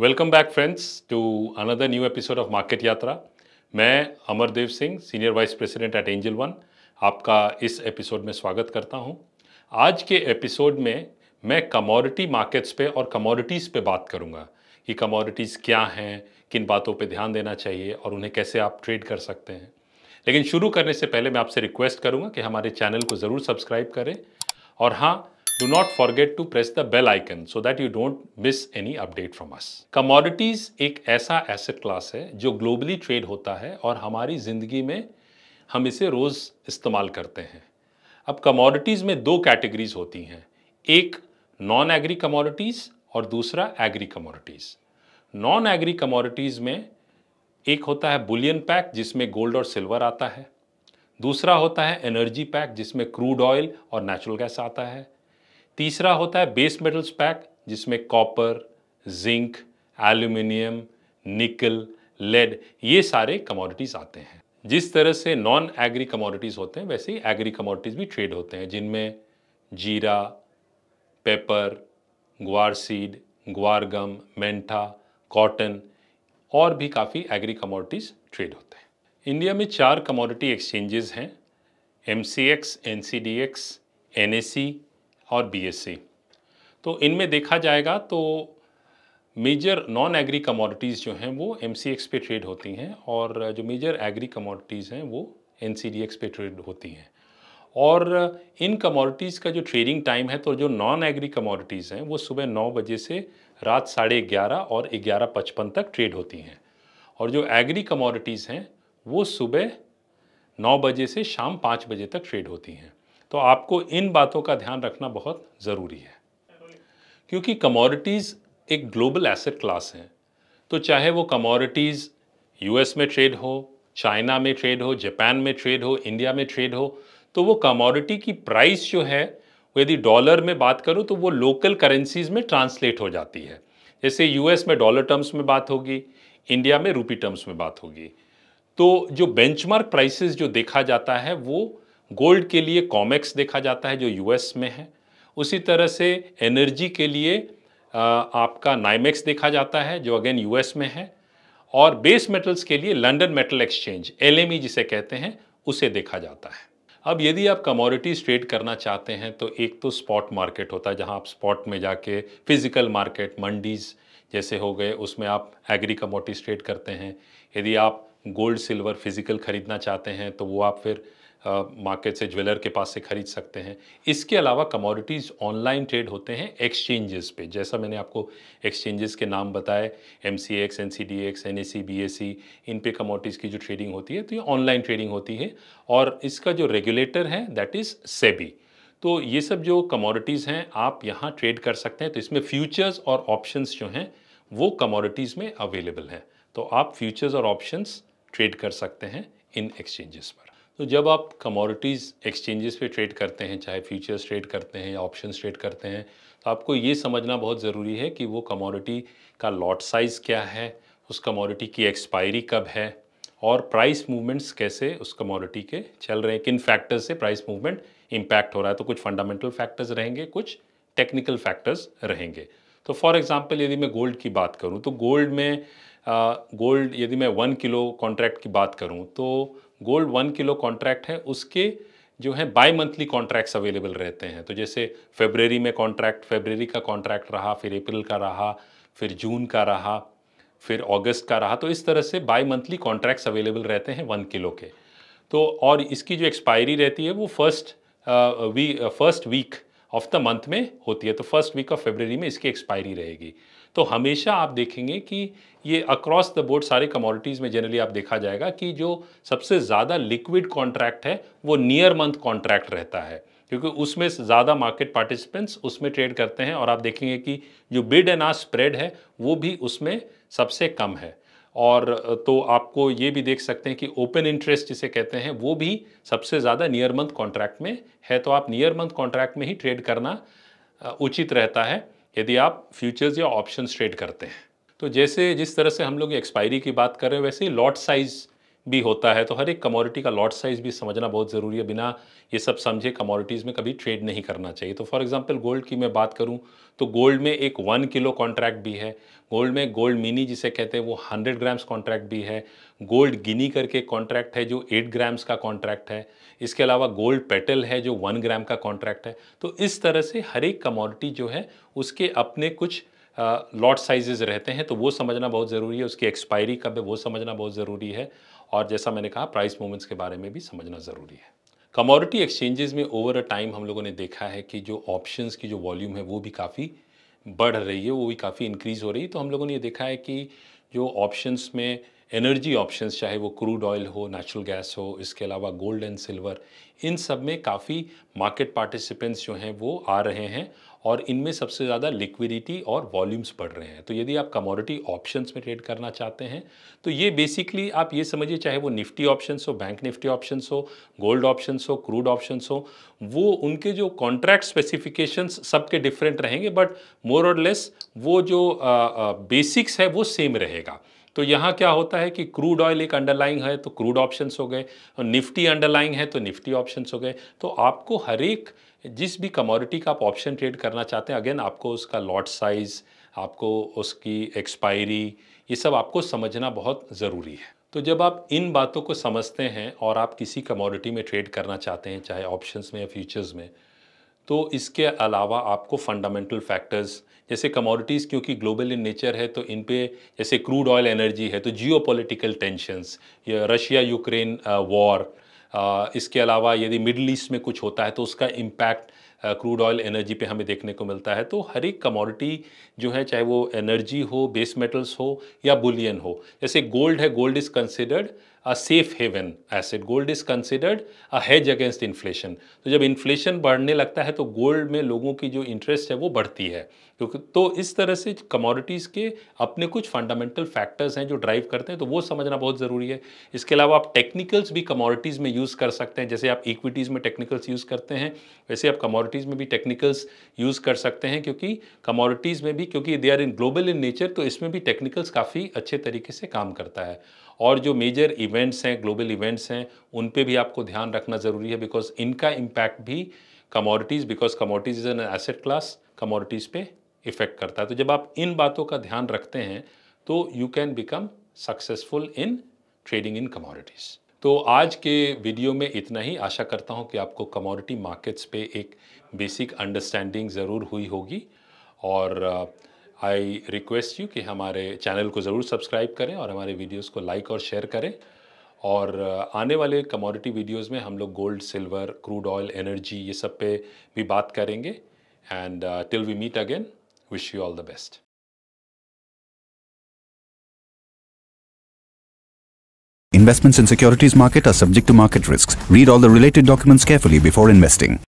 Welcome back friends to another new episode of market Yatra मैं Amardev Singh senior vice president at Angel One आपका इस episode में स्वागत करता हूं। आज के एपिसोड में मैं कमोडिटी मार्केट्स पे और कमोडिटीज़ पे बात करूंगा कि कमोडिटीज़ क्या हैं किन बातों पे ध्यान देना चाहिए और उन्हें कैसे आप ट्रेड कर सकते हैं लेकिन शुरू करने से पहले मैं आपसे रिक्वेस्ट करूँगा कि हमारे चैनल को ज़रूर सब्सक्राइब करें और हाँ Do not forget to press the bell icon so that you don't miss any update from us. Commodities एक ऐसा asset class है जो globally trade होता है और हमारी ज़िंदगी में हम इसे रोज़ इस्तेमाल करते हैं अब कमोडिटीज़ में दो कैटेगरीज होती हैं एक नॉन एग्री कमोडिटीज़ और दूसरा agri commodities non agri commodities में एक होता है बुलियन पैक जिसमें गोल्ड और सिल्वर आता है दूसरा होता है एनर्जी पैक जिसमें क्रूड ऑयल और नेचुरल गैस आता है तीसरा होता है बेस मेटल्स पैक जिसमें copper zinc aluminium nickel lead ये सारे कमोडिटीज़ आते हैं जिस तरह से नॉन एग्री कमोडिटीज़ होते हैं वैसे ही एग्री कमोडिटीज़ भी ट्रेड होते हैं जिनमें जीरा पेपर ग्वार सीड ग्वार गम मेंठा कॉटन और भी काफ़ी एग्री कमोडिटीज़ ट्रेड होते हैं इंडिया में चार कमोडिटी एक्सचेंजेस हैं M C X N C D X N A C और बीएससी तो इनमें देखा जाएगा तो मेजर नॉन एग्री कमोडिटीज़ जो हैं वो एम पे ट्रेड होती हैं और जो मेजर एग्री कमोडिटीज़ हैं वो एन पे ट्रेड होती हैं और इन कमोडिटीज़ का जो ट्रेडिंग टाइम है तो जो नॉन एग्री कमोडिटीज़ हैं वो सुबह नौ बजे से रात साढ़े ग्यारह और ग्यारह पचपन तक ट्रेड होती हैं और जो एग्री कमोडिटीज़ हैं वो सुबह नौ बजे से शाम पाँच बजे तक ट्रेड होती हैं तो आपको इन बातों का ध्यान रखना बहुत ज़रूरी है क्योंकि कमोडिटीज़ एक ग्लोबल एसेट क्लास हैं तो चाहे वो कमोडिटीज़ यूएस में ट्रेड हो चाइना में ट्रेड हो जापान में ट्रेड हो इंडिया में ट्रेड हो तो वो कमोडिटी की प्राइस जो है यदि डॉलर में बात करूँ तो वो लोकल करेंसीज़ में ट्रांसलेट हो जाती है जैसे यूएस में डॉलर टर्म्स में बात होगी इंडिया में रूपी टर्म्स में बात होगी तो जो बेंचमार्क प्राइसेस जो देखा जाता है वो गोल्ड के लिए कॉमेक्स देखा जाता है जो यूएस में है उसी तरह से एनर्जी के लिए आपका नाइमेक्स देखा जाता है जो अगेन यूएस में है और बेस मेटल्स के लिए London metal exchange L e जिसे कहते हैं उसे देखा जाता है अब यदि आप कमोडिटीज़ ट्रेड करना चाहते हैं तो एक तो स्पॉट मार्केट होता है जहां आप स्पॉट में जाके फिजिकल मार्केट मंडीज़ जैसे हो गए उसमें आप एग्री कमोडिटीज़ ट्रेड करते हैं यदि आप गोल्ड सिल्वर फिजिकल ख़रीदना चाहते हैं तो वो आप फिर मार्केट से ज्वेलर के पास से खरीद सकते हैं इसके अलावा कमोडिटीज़ ऑनलाइन ट्रेड होते हैं एक्सचेंजेस पे जैसा मैंने आपको एक्सचेंजेस के नाम बताए M C X N C D X N A C B S C इन पे कमोडिटीज़ की जो ट्रेडिंग होती है तो ये ऑनलाइन ट्रेडिंग होती है और इसका जो रेगुलेटर है दैट इज़ सेबी तो ये सब जो कमोडिटीज़ हैं आप यहाँ ट्रेड कर सकते हैं तो इसमें फ्यूचर्स और ऑप्शंस जो हैं वो कमोडिटीज़ में अवेलेबल हैं तो आप फ्यूचर्स और ऑप्शंस ट्रेड कर सकते हैं इन एक्सचेंजेस पर तो जब आप कमोडिटीज़ एक्सचेंजेस पे ट्रेड करते हैं चाहे फ्यूचर्स ट्रेड करते हैं या ऑप्शन ट्रेड करते हैं तो आपको ये समझना बहुत ज़रूरी है कि वो कमोडिटी का लॉट साइज़ क्या है उस कमोडिटी की एक्सपायरी कब है और प्राइस मूवमेंट्स कैसे उस कमोडिटी के चल रहे हैं किन फैक्टर्स से प्राइस मूवमेंट इम्पैक्ट हो रहा है तो कुछ फंडामेंटल फैक्टर्स रहेंगे कुछ टेक्निकल फैक्टर्स रहेंगे तो फॉर एग्ज़ाम्पल यदि मैं गोल्ड की बात करूँ तो गोल्ड में गोल्ड यदि मैं वन किलो कॉन्ट्रैक्ट की बात करूँ तो गोल्ड वन किलो कॉन्ट्रैक्ट है उसके जो है बाई मंथली कॉन्ट्रैक्ट्स अवेलेबल रहते हैं तो जैसे फेबररी में कॉन्ट्रैक्ट फेबररी का कॉन्ट्रैक्ट रहा फिर अप्रैल का रहा फिर जून का रहा फिर अगस्त का रहा तो इस तरह से बाई मंथली कॉन्ट्रैक्ट्स अवेलेबल रहते हैं वन किलो के तो और इसकी जो एक्सपायरी रहती है वो first we first week of the month में होती है तो फर्स्ट वीक ऑफ फेबररी में इसकी एक्सपायरी रहेगी तो हमेशा आप देखेंगे कि ये अक्रॉस द बोर्ड सारे कमोडिटीज़ में जनरली आप देखा जाएगा कि जो सबसे ज़्यादा लिक्विड कॉन्ट्रैक्ट है वो नियर मंथ कॉन्ट्रैक्ट रहता है क्योंकि उसमें ज़्यादा मार्केट पार्टिसिपेंट्स उसमें ट्रेड करते हैं और आप देखेंगे कि जो बिड एंड आस स्प्रेड है वो भी उसमें सबसे कम है और तो आपको ये भी देख सकते हैं कि ओपन इंटरेस्ट जिसे कहते हैं वो भी सबसे ज़्यादा नियर मंथ कॉन्ट्रैक्ट में है तो आप नियर मंथ कॉन्ट्रैक्ट में ही ट्रेड करना उचित रहता है यदि आप फ्यूचर्स या ऑप्शन ट्रेड करते हैं तो जैसे जिस तरह से हम लोग एक्सपायरी की बात कर रहे हैं वैसे ही लॉट साइज़ भी होता है तो हर एक कमोडिटी का लॉट साइज भी समझना बहुत ज़रूरी है बिना ये सब समझे कमोडिटीज़ में कभी ट्रेड नहीं करना चाहिए तो फॉर एग्जांपल गोल्ड की मैं बात करूं तो गोल्ड में एक वन किलो कॉन्ट्रैक्ट भी है गोल्ड में गोल्ड मिनी जिसे कहते हैं वो हंड्रेड ग्राम्स कॉन्ट्रैक्ट भी है गोल्ड गिनी करके कॉन्ट्रैक्ट है जो एट ग्राम्स का कॉन्ट्रैक्ट है इसके अलावा गोल्ड पेटल है जो वन ग्राम का कॉन्ट्रैक्ट है तो इस तरह से हर एक कमोडिटी जो है उसके अपने कुछ लॉट uh, साइजेस रहते हैं तो वो समझना बहुत ज़रूरी है उसकी एक्सपायरी कब है वो समझना बहुत ज़रूरी है और जैसा मैंने कहा प्राइस मूवमेंट्स के बारे में भी समझना ज़रूरी है कमोडिटी एक्सचेंजेस में ओवर अ टाइम हम लोगों ने देखा है कि जो ऑप्शंस की जो वॉल्यूम है वो भी काफ़ी बढ़ रही है वो भी काफ़ी इंक्रीज़ हो रही है तो हम लोगों ने ये देखा है कि जो ऑप्शंस में एनर्जी ऑप्शंस चाहे वो क्रूड ऑयल हो नेचुरल गैस हो इसके अलावा गोल्ड एंड सिल्वर इन सब में काफ़ी मार्केट पार्टिसिपेंट्स जो हैं वो आ रहे हैं और इनमें सबसे ज़्यादा लिक्विडिटी और वॉल्यूम्स बढ़ रहे हैं तो यदि आप कमोडिटी ऑप्शंस में ट्रेड करना चाहते हैं तो ये बेसिकली आप ये समझिए चाहे वो निफ्टी ऑप्शंस हो बैंक निफ्टी ऑप्शंस हो गोल्ड ऑप्शंस हो क्रूड ऑप्शंस हो वो उनके जो कॉन्ट्रैक्ट स्पेसिफिकेशंस सबके डिफरेंट रहेंगे बट मोर और लेस वो जो बेसिक्स है वो सेम रहेगा तो यहाँ क्या होता है कि क्रूड ऑयल एक अंडरलाइंग है तो क्रूड ऑप्शंस हो गए और निफ्टी अंडरलाइंग है तो निफ्टी ऑप्शंस हो गए तो आपको हर एक जिस भी कमोडिटी का आप ऑप्शन ट्रेड करना चाहते हैं अगेन आपको उसका लॉट साइज़ आपको उसकी एक्सपायरी ये सब आपको समझना बहुत ज़रूरी है तो जब आप इन बातों को समझते हैं और आप किसी कमोडिटी में ट्रेड करना चाहते हैं चाहे ऑप्शंस में या फ्यूचर्स में तो इसके अलावा आपको फंडामेंटल फैक्टर्स जैसे कमोडिटीज़ क्योंकि ग्लोबल इन नेचर है तो इन पे जैसे क्रूड ऑयल एनर्जी है तो geopolitical tensions Russia Ukraine war इसके अलावा यदि मिडल ईस्ट में कुछ होता है तो उसका इम्पैक्ट क्रूड ऑयल एनर्जी पे हमें देखने को मिलता है तो हर एक कमोडिटी जो है चाहे वो एनर्जी हो बेस मेटल्स हो या बुलियन हो जैसे गोल्ड है gold is considered a safe haven asset gold is considered a hedge against inflation तो जब inflation बढ़ने लगता है तो gold में लोगों की जो interest है वो बढ़ती है क्योंकि तो इस तरह से commodities के अपने कुछ fundamental factors हैं जो drive करते हैं तो वो समझना बहुत ज़रूरी है इसके अलावा आप technicals भी commodities में use कर सकते हैं जैसे आप equities में technicals use करते हैं वैसे आप commodities में भी technicals use कर सकते हैं क्योंकि commodities में भी क्योंकि they are in global in nature तो इसमें भी टेक्निकल्स काफ़ी अच्छे तरीके से काम करता है और जो मेजर इवेंट्स हैं ग्लोबल इवेंट्स हैं उन पे भी आपको ध्यान रखना ज़रूरी है बिकॉज इनका इम्पैक्ट भी commodities because commodities is an asset class commodities पे इफ़ेक्ट करता है तो जब आप इन बातों का ध्यान रखते हैं तो you can become successful in trading in commodities तो आज के वीडियो में इतना ही आशा करता हूँ कि आपको कमोडिटी मार्केट्स पे एक बेसिक अंडरस्टैंडिंग ज़रूर हुई होगी और आई रिक्वेस्ट यू कि हमारे चैनल को ज़रूर सब्सक्राइब करें और हमारे वीडियोस को लाइक और शेयर करें और आने वाले कमोडिटी वीडियोस में हम लोग gold silver crude oil energy ये सब पे भी बात करेंगे and till we meet again wish you all the best Investments in securities market are subject to market risks. Read all the related documents carefully before investing.